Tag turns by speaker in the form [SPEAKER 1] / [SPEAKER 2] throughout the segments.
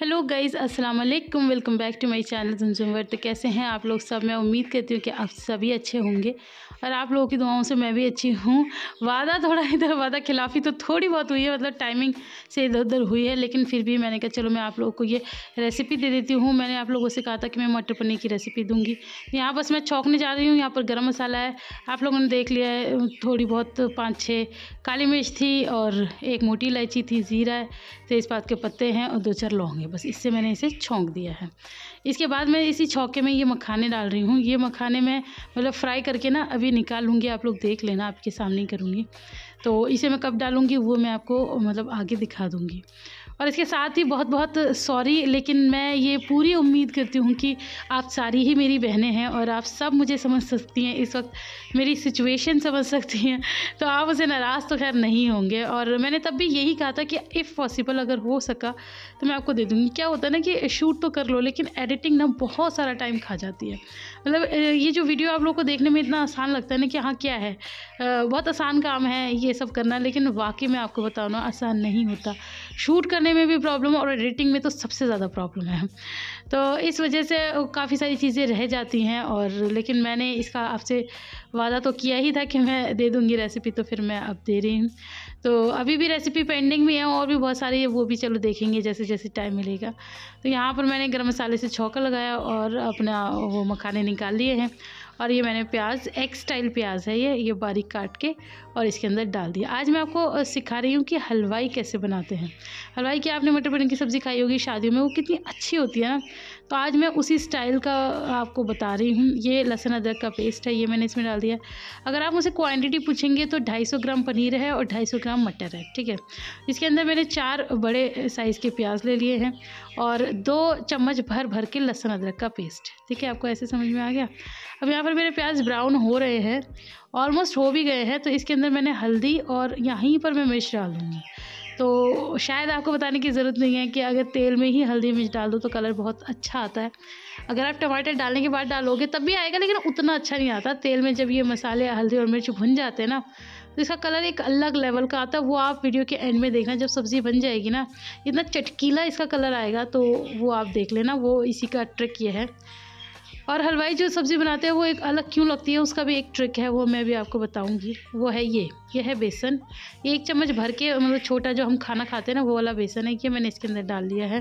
[SPEAKER 1] hello guys अस्सलाम वालेकुम welcome back to my channel जमजमवर तो कैसे हैं आप लोग सब मैं उम्मीद करती हूँ कि आप सभी अच्छे होंगे और आप लोगों की दुआओं से मैं भी अच्छी हूँ वादा थोड़ा इधर वादा खिलाफ़ी तो थोड़ी बहुत हुई है मतलब टाइमिंग से इधर उधर हुई है लेकिन फिर भी मैंने कहा चलो मैं आप लोगों को ये रेसिपी दे देती हूँ मैंने आप लोगों से कहा था कि मैं मटर पनीर की रेसिपी दूँगी यहाँ बस मैं चौंकने जा रही हूँ यहाँ पर गर्म मसाला है आप लोगों ने देख लिया है थोड़ी बहुत पाँच छः काली मिर्च थी और एक मोटी इलायची थी ज़ीरा है तेज़पात के पत्ते हैं और दो चार लौंगे है बस इससे मैंने इसे छोंक दिया है इसके बाद मैं इसी छौके में ये मखाने डाल रही हूँ ये मखाने मैं मतलब फ्राई करके ना अभी निकाल लूँगी आप लोग देख लेना आपके सामने करूँगी तो इसे मैं कब डालूँगी वो मैं आपको मतलब आगे दिखा दूँगी और इसके साथ ही बहुत बहुत सॉरी लेकिन मैं ये पूरी उम्मीद करती हूँ कि आप सारी ही मेरी बहनें हैं और आप सब मुझे समझ सकती हैं इस वक्त मेरी सिचुएशन समझ सकती हैं तो आप उसे नाराज़ तो खैर नहीं होंगे और मैंने तब भी यही कहा था कि इफ़ पॉसिबल अगर हो सका तो मैं आपको दे दूँगी क्या होता है ना कि शूट तो कर लो लेकिन एडिटिंग ना बहुत सारा टाइम खा जाती है मतलब ये जो वीडियो आप लोग को देखने में इतना आसान लगता है ना कि हाँ क्या है बहुत आसान काम है ये सब करना लेकिन वाकई में आपको बताऊँ ना आसान नहीं होता शूट करने में भी प्रॉब्लम है और एडिटिंग में तो सबसे ज़्यादा प्रॉब्लम है तो इस वजह से काफ़ी सारी चीज़ें रह जाती हैं और लेकिन मैंने इसका आपसे वादा तो किया ही था कि मैं दे दूँगी रेसिपी तो फिर मैं अब दे रही हूँ तो अभी भी रेसिपी पेंडिंग भी है और भी बहुत सारी है वो भी चलो देखेंगे जैसे जैसे टाइम मिलेगा तो यहाँ पर मैंने गर्म मसाले से छौका लगाया और अपना वो मखाने निकाल लिए हैं और ये मैंने प्याज एग स्टाइल प्याज है ये ये बारीक काट के और इसके अंदर डाल दिया आज मैं आपको सिखा रही हूँ कि हलवाई कैसे बनाते हैं हलवाई की आपने मटर पनीर की सब्ज़ी खाई होगी शादियों में वो कितनी अच्छी होती है ना तो आज मैं उसी स्टाइल का आपको बता रही हूँ ये लहसुन अदरक का पेस्ट है ये मैंने इसमें डाल दिया अगर आप मुझे क्वान्टिटी पूछेंगे तो ढाई ग्राम पनीर है और ढाई ग्राम मटर है ठीक है इसके अंदर मैंने चार बड़े साइज़ के प्याज ले लिए हैं और दो चम्मच भर भर के लहसुन अदरक का पेस्ट ठीक है आपको ऐसे समझ में आ गया अब यहाँ पर मेरे प्याज ब्राउन हो रहे हैं ऑलमोस्ट हो भी गए हैं तो इसके अंदर मैंने हल्दी और यहीं पर मैं मिर्च डाल दूँगी तो शायद आपको बताने की ज़रूरत नहीं है कि अगर तेल में ही हल्दी मिर्च डाल दो तो कलर बहुत अच्छा आता है अगर आप टमाटर डालने के बाद डालोगे तब भी आएगा लेकिन उतना अच्छा नहीं आता तेल में जब ये मसाले हल्दी और मिर्च भुन जाते हैं ना तो इसका कलर एक अलग लेवल का आता है वो आप वीडियो के एंड में देखना जब सब्ज़ी बन जाएगी ना इतना चटकीला इसका कलर आएगा तो वो आप देख लेना वो इसी का ट्रिक ये है और हलवाई जो सब्ज़ी बनाते हैं वो एक अलग क्यों लगती है उसका भी एक ट्रिक है वो मैं भी आपको बताऊंगी वो है ये ये है बेसन एक चम्मच भर के मतलब छोटा जो हम खाना खाते हैं ना वो वाला बेसन है कि मैंने इसके अंदर डाल दिया है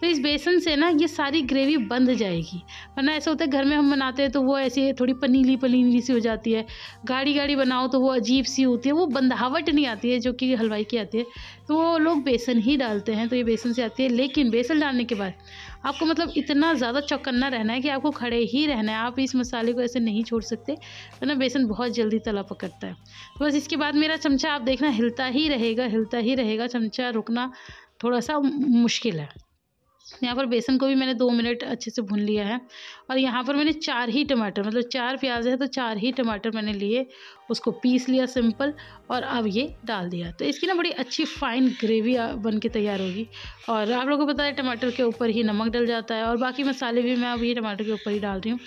[SPEAKER 1] तो इस बेसन से ना ये सारी ग्रेवी बंध जाएगी वरना ऐसा होता है घर में हम बनाते हैं तो वो ऐसी थोड़ी पनीली पनीली सी हो जाती है गाढ़ी गाढ़ी बनाओ तो वो अजीब सी होती है वो बंधावट नहीं आती है जो कि हलवाई की आती है तो वो लोग बेसन ही डालते हैं तो ये बेसन से आती है लेकिन बेसन डालने के बाद आपको मतलब इतना ज़्यादा चौकन्ना रहना है कि आपको खड़े ही रहना है आप इस मसाले को ऐसे नहीं छोड़ सकते वरना तो बेसन बहुत जल्दी तला पकड़ता है तो बस इसके बाद मेरा चमचा आप देखना हिलता ही रहेगा हिलता ही रहेगा चमचा रुकना थोड़ा सा मुश्किल है यहाँ पर बेसन को भी मैंने दो मिनट अच्छे से भून लिया है और यहाँ पर मैंने चार ही टमाटर मतलब चार प्याज है तो चार ही टमाटर मैंने लिए उसको पीस लिया सिंपल और अब ये डाल दिया तो इसकी ना बड़ी अच्छी फाइन ग्रेवी बन के तैयार होगी और आप लोगों को पता है टमाटर के ऊपर ही नमक डल जाता है और बाकी मसाले भी मैं अब ये टमाटर के ऊपर ही डाल रही हूँ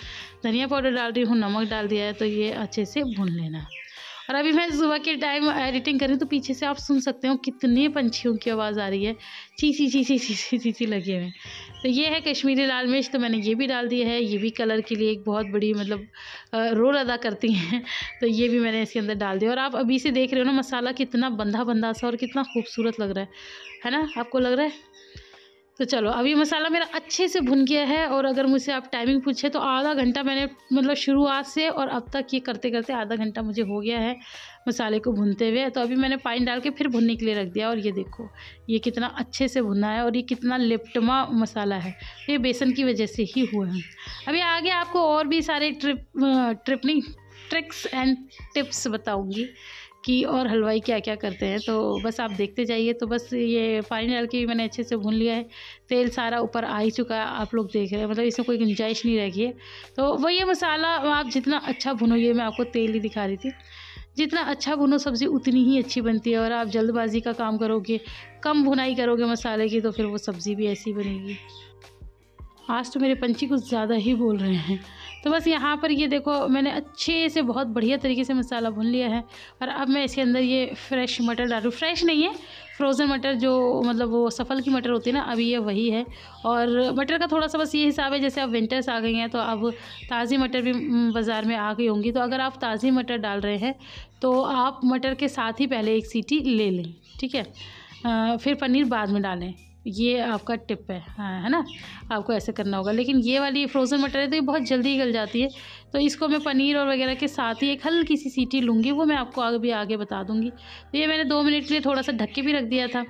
[SPEAKER 1] धनिया पाउडर डाल रही हूँ नमक डाल दिया है तो ये अच्छे से भून लेना और अभी मैं सुबह के टाइम एडिटिंग कर रही हूँ तो पीछे से आप सुन सकते हो कितने पंछियों की आवाज़ आ रही है ची ची ची ची ची ची लगे हुए तो ये है कश्मीरी लाल मिर्च तो मैंने ये भी डाल दिया है ये भी कलर के लिए एक बहुत बड़ी मतलब रोल अदा करती हैं तो ये भी मैंने इसके अंदर डाल दिया और आप अभी से देख रहे हो ना मसाला कितना बंधा बंधा सा और कितना खूबसूरत लग रहा है है ना आपको लग रहा है तो चलो अभी मसाला मेरा अच्छे से भुन गया है और अगर मुझसे आप टाइमिंग पूछे तो आधा घंटा मैंने मतलब शुरुआत से और अब तक ये करते करते आधा घंटा मुझे हो गया है मसाले को भुनते हुए तो अभी मैंने पानी डाल के फिर भुनने के लिए रख दिया और ये देखो ये कितना अच्छे से भुना है और ये कितना लिप्टमा मसाला है ये बेसन की वजह से ही हुआ है अभी आगे आपको और भी सारे ट्रिप ट्रिपनिंग ट्रिक्स एंड टिप्स बताऊँगी कि और हलवाई क्या क्या करते हैं तो बस आप देखते जाइए तो बस ये पानी डाल के मैंने अच्छे से भून लिया है तेल सारा ऊपर आ ही चुका है आप लोग देख रहे हैं मतलब इसमें कोई गुंजाइश नहीं रह गई है तो वही मसाला आप जितना अच्छा भुनो ये मैं आपको तेल ही दिखा रही थी जितना अच्छा भुनो सब्ज़ी उतनी ही अच्छी बनती है और आप जल्दबाजी का काम करोगे कम भुनाई करोगे मसाले की तो फिर वो सब्ज़ी भी ऐसी बनेगी आज तो मेरे पंछी कुछ ज़्यादा ही बोल रहे हैं तो बस यहाँ पर ये देखो मैंने अच्छे से बहुत बढ़िया तरीके से मसाला भून लिया है और अब मैं इसके अंदर ये फ्रेश मटर डालूँ फ्रेश नहीं है फ्रोज़न मटर जो मतलब वो सफल की मटर होती है ना अभी ये वही है और मटर का थोड़ा सा बस ये हिसाब है जैसे अब विंटर्स आ गई हैं तो अब ताज़ी मटर भी बाज़ार में आ गई होंगी तो अगर आप ताज़ी मटर डाल रहे हैं तो आप मटर के साथ ही पहले एक सीटी ले लें ठीक है आ, फिर पनीर बाद में डालें ये आपका टिप है हाँ है ना आपको ऐसे करना होगा लेकिन ये वाली फ्रोज़न मटर है तो ये बहुत जल्दी गल जाती है तो इसको मैं पनीर और वगैरह के साथ ही एक हल्की सी सीटी लूँगी वो मैं आपको आगे आगे बता दूँगी तो ये मैंने दो मिनट के लिए थोड़ा सा ढक के भी रख दिया था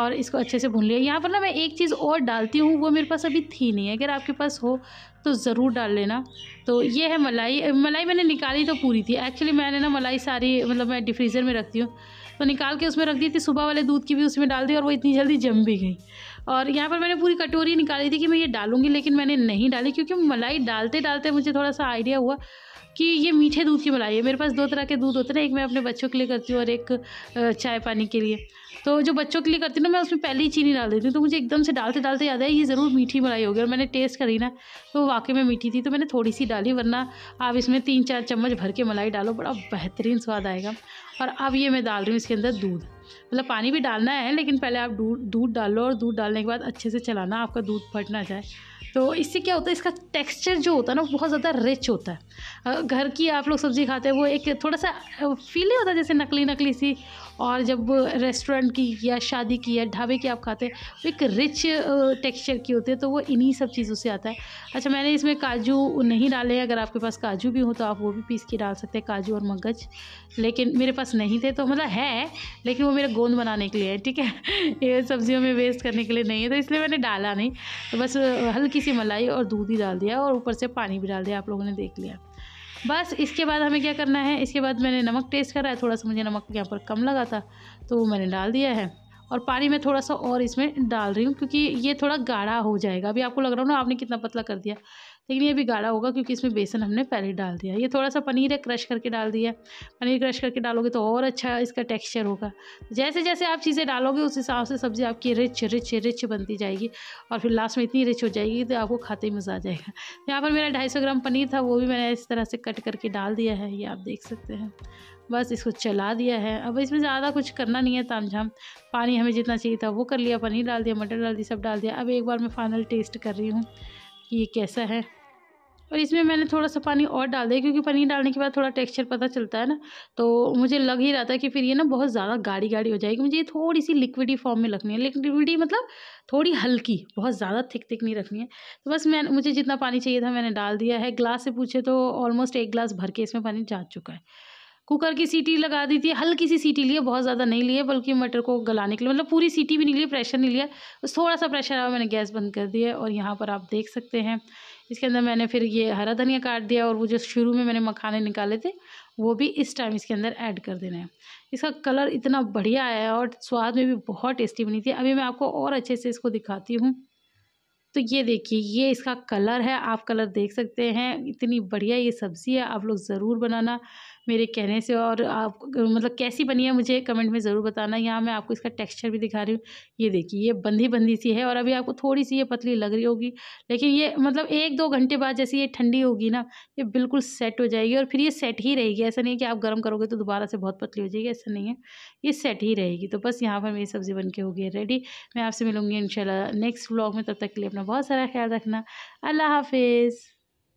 [SPEAKER 1] और इसको अच्छे से भून लिया यहाँ पर ना मैं एक चीज़ और डालती हूँ वो मेरे पास अभी थी नहीं अगर आपके पास हो तो ज़रूर डाल लेना तो ये है मलाई मलाई मैंने निकाली तो पूरी थी एक्चुअली मैंने ना मलाई सारी मतलब मैं डिफ्रीज़र में रखती हूँ तो निकाल के उसमें रख दी थी सुबह वाले दूध की भी उसमें डाल दी और वो इतनी जल्दी जम भी गई और यहाँ पर मैंने पूरी कटोरी निकाली थी कि मैं ये डालूंगी लेकिन मैंने नहीं डाली क्योंकि मलाई डालते डालते मुझे थोड़ा सा आइडिया हुआ कि ये मीठे दूध की मलाई है मेरे पास दो तरह के दूध होते हैं एक मैं अपने बच्चों के लिए करती हूँ और एक चाय पानी के लिए तो जो बच्चों के लिए करती हूँ ना मैं उसमें पहले ही चीनी डाल देती हूँ तो मुझे एकदम से डालते डालते याद है ये ज़रूर मीठी मलाई होगी और मैंने टेस्ट करी ना तो वाकई में मीठी थी तो मैंने थोड़ी सी डाली वरना आप इसमें तीन चार चम्मच भर के मलाई डालो बड़ा बेहतरीन स्वाद आएगा और अब ये मैं डाल रही हूँ इसके अंदर दूध मतलब पानी भी डालना है लेकिन पहले आप दूध डाल डालो और दूध डालने के बाद अच्छे से चलाना आपका दूध फटना ना जाए तो इससे क्या होता है इसका टेक्सचर जो होता है ना वो बहुत ज़्यादा रिच होता है घर की आप लोग सब्ज़ी खाते हैं वो एक थोड़ा सा फील ही होता है जैसे नकली नकली सी और जब रेस्टोरेंट की या शादी की या ढाबे की आप खाते हैं एक रिच टेक्सचर की होती है तो वो इन्हीं सब चीज़ों से आता है अच्छा मैंने इसमें काजू नहीं डाले अगर आपके पास काजू भी हो तो आप वो भी पीस के डाल सकते हैं काजू और मगज लेकिन मेरे पास नहीं थे तो मतलब है लेकिन वो मेरा गोंद बनाने के लिए है ठीक है ये सब्जियों में वेस्ट करने के लिए नहीं है तो इसलिए मैंने डाला नहीं तो बस हल्की हल्की सी मलाई और दूध ही डाल दिया और ऊपर से पानी भी डाल दिया आप लोगों ने देख लिया बस इसके बाद हमें क्या करना है इसके बाद मैंने नमक टेस्ट करा है थोड़ा सा मुझे नमक यहाँ पर कम लगा था तो वो मैंने डाल दिया है और पानी में थोड़ा सा और इसमें डाल रही हूँ क्योंकि ये थोड़ा गाढ़ा हो जाएगा अभी आपको लग रहा हो ना आपने कितना पतला कर दिया लेकिन ये भी गाढ़ा होगा क्योंकि इसमें बेसन हमने पहले डाल दिया ये थोड़ा सा पनीर है क्रश करके डाल दिया पनीर क्रश करके डालोगे तो और अच्छा इसका टेक्स्चर होगा जैसे जैसे आप चीज़ें डालोगे उस हिसाब से सब्ज़ी आपकी रिच रिच रिच बनती जाएगी और फिर लास्ट में इतनी रिच हो जाएगी तो आपको खाते ही मज़ा आ जाएगा यहाँ पर मेरा ढाई ग्राम पनीर था वो भी मैंने इस तरह से कट करके डाल दिया है ये आप देख सकते हैं बस इसको चला दिया है अब इसमें ज़्यादा कुछ करना नहीं है ताम झाम पानी हमें जितना चाहिए था वो कर लिया पनीर डाल दिया मटर डाल दिया सब डाल दिया अब एक बार मैं फ़ाइनल टेस्ट कर रही हूँ कि ये कैसा है और इसमें मैंने थोड़ा सा पानी और डाल दिया क्योंकि पनीर डालने के बाद थोड़ा टेक्सचर पता चलता है ना तो मुझे लग ही रहा था कि फिर ये ना बहुत ज़्यादा गाढ़ी गाढ़ी हो जाएगी मुझे ये थोड़ी सी लिक्विडी फॉर्म में रखनी है लिक्विडी मतलब थोड़ी हल्की बहुत ज़्यादा थिक थिक नहीं रखनी है तो बस मैं मुझे जितना पानी चाहिए था मैंने डाल दिया है ग्लास से पूछे तो ऑलमोस्ट एक ग्लास भर के इसमें पानी जा चुका है कुकर की सीटी लगा दी थी हल्की सी सीटी लिए बहुत ज़्यादा नहीं लिए बल्कि मटर को गलाने के लिए मतलब पूरी सीटी भी नहीं लिए प्रेशर नहीं लिया बस थोड़ा सा प्रेशर आया मैंने गैस बंद कर दिया और यहाँ पर आप देख सकते हैं इसके अंदर मैंने फिर ये हरा धनिया काट दिया और वो जो शुरू में मैंने मखाने निकाले थे वो भी इस टाइम इसके अंदर ऐड कर देना है इसका कलर इतना बढ़िया आया है और स्वाद में भी बहुत टेस्टी बनी थी अभी मैं आपको और अच्छे से इसको दिखाती हूँ तो ये देखिए ये इसका कलर है आप कलर देख सकते हैं इतनी बढ़िया ये सब्ज़ी है आप लोग ज़रूर बनाना मेरे कहने से और आप मतलब कैसी बनी है मुझे कमेंट में ज़रूर बताना यहाँ मैं आपको इसका टेक्सचर भी दिखा रही हूँ ये देखिए ये बंधी बंधी सी है और अभी आपको थोड़ी सी ये पतली लग रही होगी लेकिन ये मतलब एक दो घंटे बाद जैसे ये ठंडी होगी ना ये बिल्कुल सेट हो जाएगी और फिर ये सेट ही रहेगी ऐसा नहीं है कि आप गर्म करोगे तो दोबारा से बहुत पतली हो जाएगी ऐसा नहीं है ये सेट ही रहेगी तो बस यहाँ पर मेरी सब्ज़ी बन के हो गई रेडी मैं आपसे मिलूँगी इन नेक्स्ट व्लॉग में तब तक के लिए अपना बहुत सारा ख्याल रखना अल्लाह हाफिज़